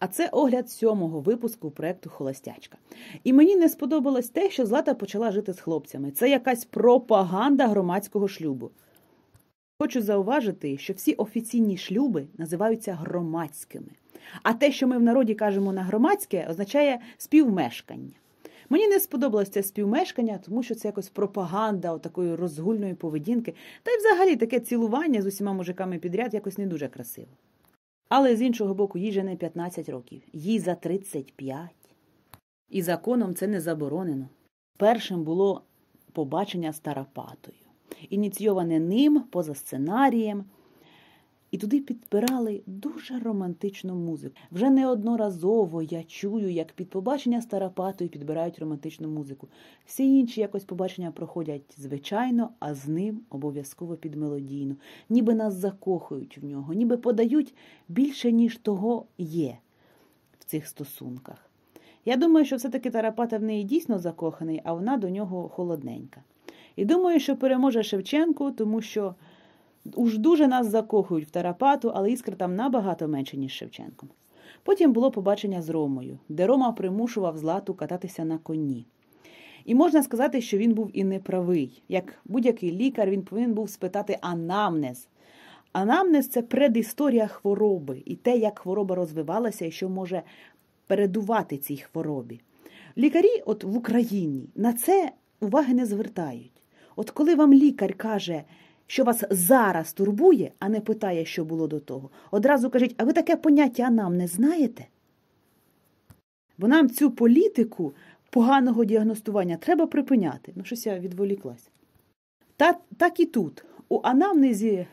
А це огляд сьомого випуску проекту Холостячка. І мені не сподобалось те, що Злата почала жити з хлопцями. Це якась пропаганда громадського шлюбу. Хочу зауважити, що всі офіційні шлюби називаються громадськими. А те, що ми в народі кажемо на громадське, означає співмешкання. Мені не сподобалось це співмешкання, тому що це якось пропаганда такої розгульної поведінки, та й взагалі таке цілування з усіма мужиками підряд якось не дуже красиво. Але з іншого боку, їй же не 15 років, їй за 35. І законом це не заборонено. Першим було побачення з Тарапатою, ініційоване ним поза сценарієм. І туди підбирали дуже романтичну музику. Вже неодноразово я чую, як під побачення з Тарапатою підбирають романтичну музику. Всі інші якось побачення проходять звичайно, а з ним обов'язково під мелодійну. Ніби нас закохують в нього, ніби подають більше, ніж того є в цих стосунках. Я думаю, що все-таки Тарапата в неї дійсно закоханий, а вона до нього холодненька. І думаю, що переможе Шевченко, тому що. Уж дуже нас закохують в Тарапату, але іскра там набагато менше, ніж Шевченком. Потім було побачення з Ромою, де Рома примушував злату кататися на коні. І можна сказати, що він був і неправий. Як будь-який лікар, він повинен був спитати анамнез. Анамнез це предісторія хвороби і те, як хвороба розвивалася і що може передувати цій хворобі. Лікарі, от в Україні, на це уваги не звертають. От коли вам лікар каже що вас зараз турбує, а не питає, що було до того. Одразу кажіть, а ви таке поняття нам не знаєте? Бо нам цю політику поганого діагностування треба припиняти. Ну, щось я відволіклась. Та, Так і тут. У анамнезі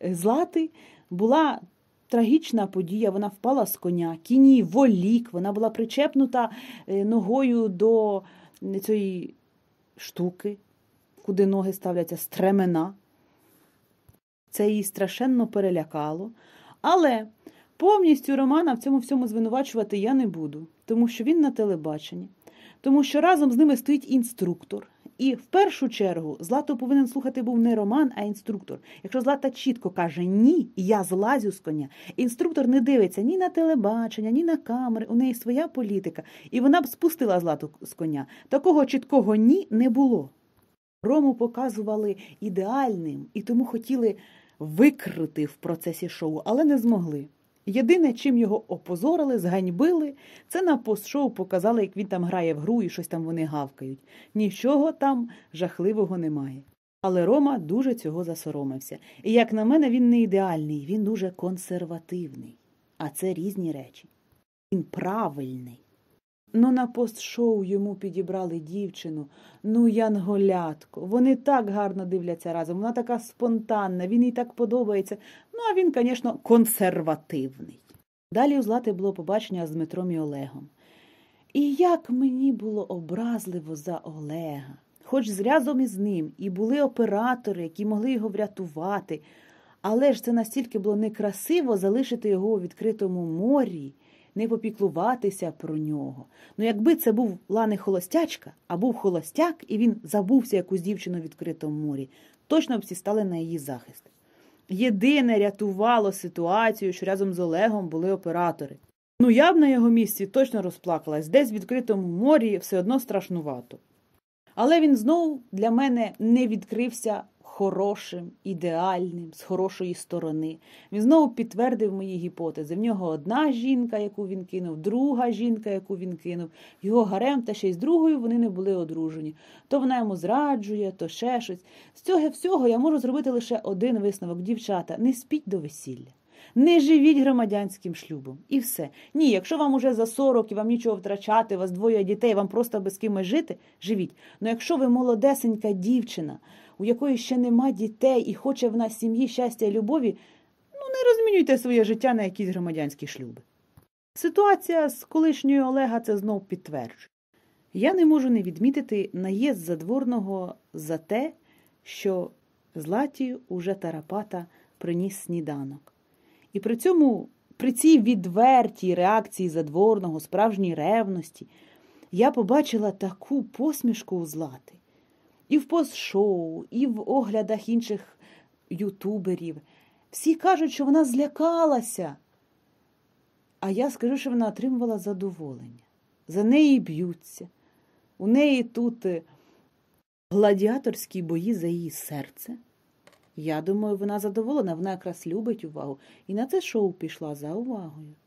е, Злати була трагічна подія, вона впала з коня, кіні волік, вона була причепнута е, ногою до е, цієї штуки, куди ноги ставляться стремена. Це її страшенно перелякало. Але повністю Романа в цьому всьому звинувачувати я не буду, тому що він на телебаченні, тому що разом з ними стоїть інструктор. І в першу чергу Злато повинен слухати був не Роман, а інструктор. Якщо Злата чітко каже ні, я злазю з коня. Інструктор не дивиться ні на телебачення, ні на камери. У неї своя політика, і вона б спустила Злату з коня. Такого чіткого ні не було. Рому показували ідеальним і тому хотіли викрити в процесі шоу, але не змогли. Єдине, чим його опозорили, зганьбили, це на постшоу показали, як він там грає в гру і щось там вони гавкають. Нічого там жахливого немає. Але Рома дуже цього засоромився. І, як на мене, він не ідеальний, він дуже консервативний. А це різні речі. Він правильний. Ну, на постшоу йому підібрали дівчину, ну янголятку. Вони так гарно дивляться разом. Вона така спонтанна, він їй так подобається. Ну, а він, звісно, консервативний. Далі у Злати було побачення з Дмитром і Олегом. І як мені було образливо за Олега, хоч зрязом із ним, і були оператори, які могли його врятувати, але ж це настільки було некрасиво залишити його у відкритому морі не попіклуватися про нього. Ну, якби це був Лани Холостячка, а був холостяк, і він забувся якусь дівчину в відкритому морі, точно б всі стали на її захист. Єдине рятувало ситуацію, що разом з Олегом були оператори. Ну, я б на його місці точно розплакалась, десь в відкритому морі все одно страшнувато. Але він знову для мене не відкрився хорошим, ідеальним, з хорошої сторони. Він знову підтвердив мої гіпотези. В нього одна жінка, яку він кинув, друга жінка, яку він кинув, його гарем та ще й з другою вони не були одружені. То вона йому зраджує, то ще щось. З цього всього я можу зробити лише один висновок, дівчата, не спіть до весілля. Не живіть громадянським шлюбом. І все. Ні, якщо вам уже за 40 і вам нічого втрачати, у вас двоє дітей, вам просто без кимось жити, живіть. Але ну, якщо ви молодесенька дівчина, у якої ще нема дітей і хоче в вона сім'ї, щастя і любові, ну не розмінюйте своє життя на якісь громадянські шлюби. Ситуація з колишньою Олега це знов підтверджує. Я не можу не відмітити наїзд задворного за те, що златі уже Тарапата приніс сніданок. І при цьому, при цій відвертій реакції задворного, справжній ревності, я побачила таку посмішку у злати і в постшоу, і в оглядах інших ютуберів. Всі кажуть, що вона злякалася. А я скажу, що вона отримувала задоволення. За неї б'ються. У неї тут е, гладіаторські бої за її серце. Я думаю, вона задоволена, вона якраз любить увагу. І на це шоу пішла за увагою.